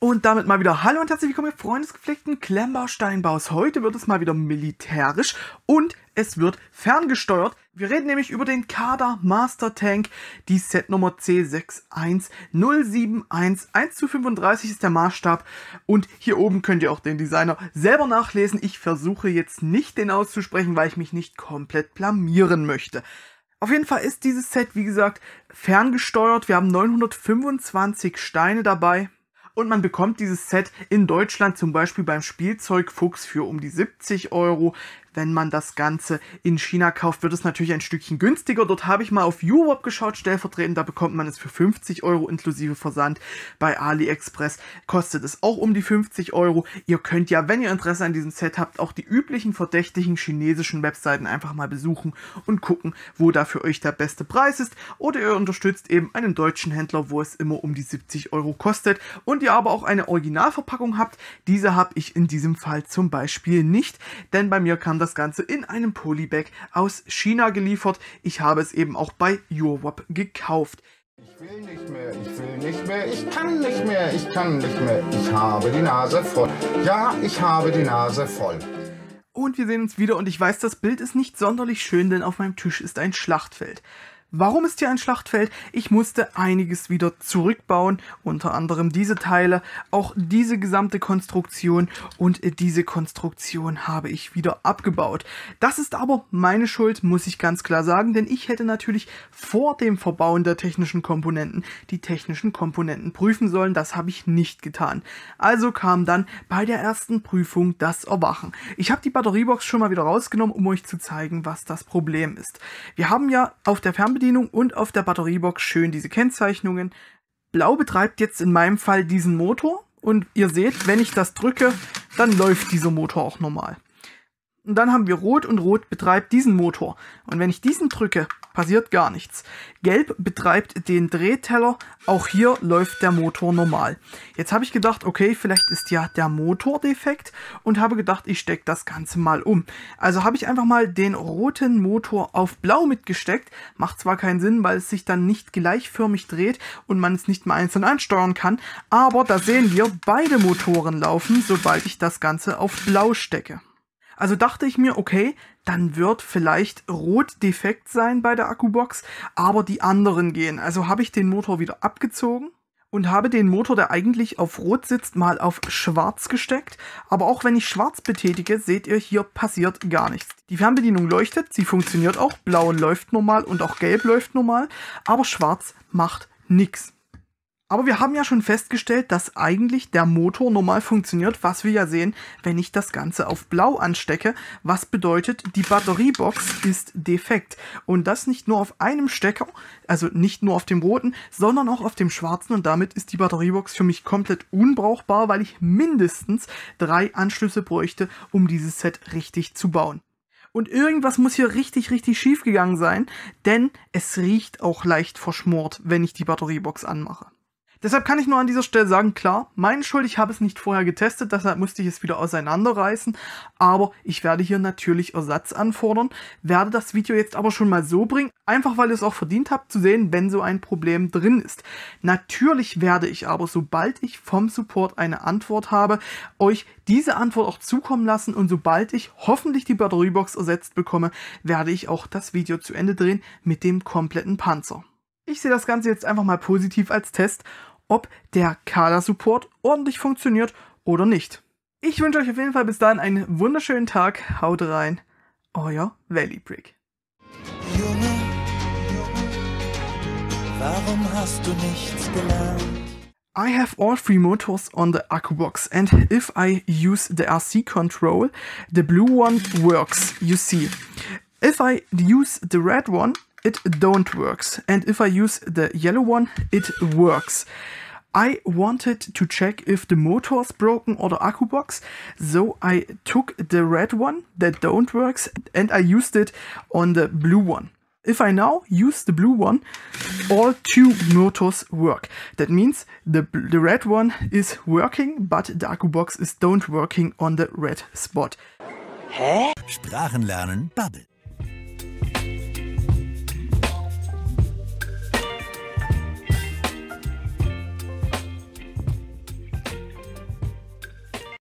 Und damit mal wieder Hallo und herzlich willkommen, ihr Freundesgepflegten Klemmbausteinbaus. Heute wird es mal wieder militärisch und es wird ferngesteuert. Wir reden nämlich über den Kader Master Tank, die Setnummer C61071. 1 zu 35 ist der Maßstab und hier oben könnt ihr auch den Designer selber nachlesen. Ich versuche jetzt nicht den auszusprechen, weil ich mich nicht komplett blamieren möchte. Auf jeden Fall ist dieses Set, wie gesagt, ferngesteuert. Wir haben 925 Steine dabei und man bekommt dieses Set in Deutschland zum Beispiel beim Spielzeugfuchs für um die 70 Euro, wenn man das Ganze in China kauft, wird es natürlich ein Stückchen günstiger. Dort habe ich mal auf Europe geschaut, stellvertretend, da bekommt man es für 50 Euro inklusive Versand. Bei AliExpress kostet es auch um die 50 Euro. Ihr könnt ja, wenn ihr Interesse an diesem Set habt, auch die üblichen verdächtigen chinesischen Webseiten einfach mal besuchen und gucken, wo da für euch der beste Preis ist. Oder ihr unterstützt eben einen deutschen Händler, wo es immer um die 70 Euro kostet und ihr aber auch eine Originalverpackung habt. Diese habe ich in diesem Fall zum Beispiel nicht, denn bei mir kam das das Ganze in einem Polybag aus China geliefert. Ich habe es eben auch bei Eurowap gekauft. Ich will nicht mehr, ich will nicht mehr, ich kann nicht mehr, ich kann nicht mehr. Ich habe die Nase voll. Ja, ich habe die Nase voll. Und wir sehen uns wieder und ich weiß, das Bild ist nicht sonderlich schön, denn auf meinem Tisch ist ein Schlachtfeld. Warum ist hier ein Schlachtfeld? Ich musste einiges wieder zurückbauen, unter anderem diese Teile, auch diese gesamte Konstruktion und diese Konstruktion habe ich wieder abgebaut. Das ist aber meine Schuld, muss ich ganz klar sagen, denn ich hätte natürlich vor dem Verbauen der technischen Komponenten die technischen Komponenten prüfen sollen, das habe ich nicht getan. Also kam dann bei der ersten Prüfung das Erwachen. Ich habe die Batteriebox schon mal wieder rausgenommen, um euch zu zeigen, was das Problem ist. Wir haben ja auf der Fernbedienung Fernbedienung und auf der Batteriebox schön diese Kennzeichnungen. Blau betreibt jetzt in meinem Fall diesen Motor und ihr seht, wenn ich das drücke, dann läuft dieser Motor auch normal. Und dann haben wir Rot und Rot betreibt diesen Motor. Und wenn ich diesen drücke, passiert gar nichts. Gelb betreibt den Drehteller, auch hier läuft der Motor normal. Jetzt habe ich gedacht, okay, vielleicht ist ja der Motor defekt und habe gedacht, ich stecke das Ganze mal um. Also habe ich einfach mal den roten Motor auf blau mitgesteckt, macht zwar keinen Sinn, weil es sich dann nicht gleichförmig dreht und man es nicht mal einzeln ansteuern kann, aber da sehen wir, beide Motoren laufen, sobald ich das Ganze auf blau stecke. Also dachte ich mir, okay, dann wird vielleicht rot defekt sein bei der Akkubox, aber die anderen gehen. Also habe ich den Motor wieder abgezogen und habe den Motor, der eigentlich auf rot sitzt, mal auf schwarz gesteckt. Aber auch wenn ich schwarz betätige, seht ihr, hier passiert gar nichts. Die Fernbedienung leuchtet, sie funktioniert auch, blau läuft normal und auch gelb läuft normal, aber schwarz macht nichts. Aber wir haben ja schon festgestellt, dass eigentlich der Motor normal funktioniert, was wir ja sehen, wenn ich das Ganze auf blau anstecke, was bedeutet, die Batteriebox ist defekt. Und das nicht nur auf einem Stecker, also nicht nur auf dem roten, sondern auch auf dem schwarzen und damit ist die Batteriebox für mich komplett unbrauchbar, weil ich mindestens drei Anschlüsse bräuchte, um dieses Set richtig zu bauen. Und irgendwas muss hier richtig, richtig schief gegangen sein, denn es riecht auch leicht verschmort, wenn ich die Batteriebox anmache. Deshalb kann ich nur an dieser Stelle sagen, klar, meine Schuld, ich habe es nicht vorher getestet, deshalb musste ich es wieder auseinanderreißen, aber ich werde hier natürlich Ersatz anfordern, werde das Video jetzt aber schon mal so bringen, einfach weil ihr es auch verdient habt zu sehen, wenn so ein Problem drin ist. Natürlich werde ich aber, sobald ich vom Support eine Antwort habe, euch diese Antwort auch zukommen lassen und sobald ich hoffentlich die Batteriebox ersetzt bekomme, werde ich auch das Video zu Ende drehen mit dem kompletten Panzer. Ich sehe das Ganze jetzt einfach mal positiv als Test, ob der Kader-Support ordentlich funktioniert oder nicht. Ich wünsche euch auf jeden Fall bis dahin einen wunderschönen Tag. Haut rein, euer Valley Brick. Junge, Junge, warum hast du nichts gelernt? I have all three motors on the AccuBox and if I use the RC control, the blue one works, you see. If I use the red one, it don't works. And if I use the yellow one, it works. I wanted to check if the motor is broken or the accu box, so I took the red one that don't works and I used it on the blue one. If I now use the blue one, all two motors work. That means the, the red one is working, but the accu box is don't working on the red spot. Hä? Bubble.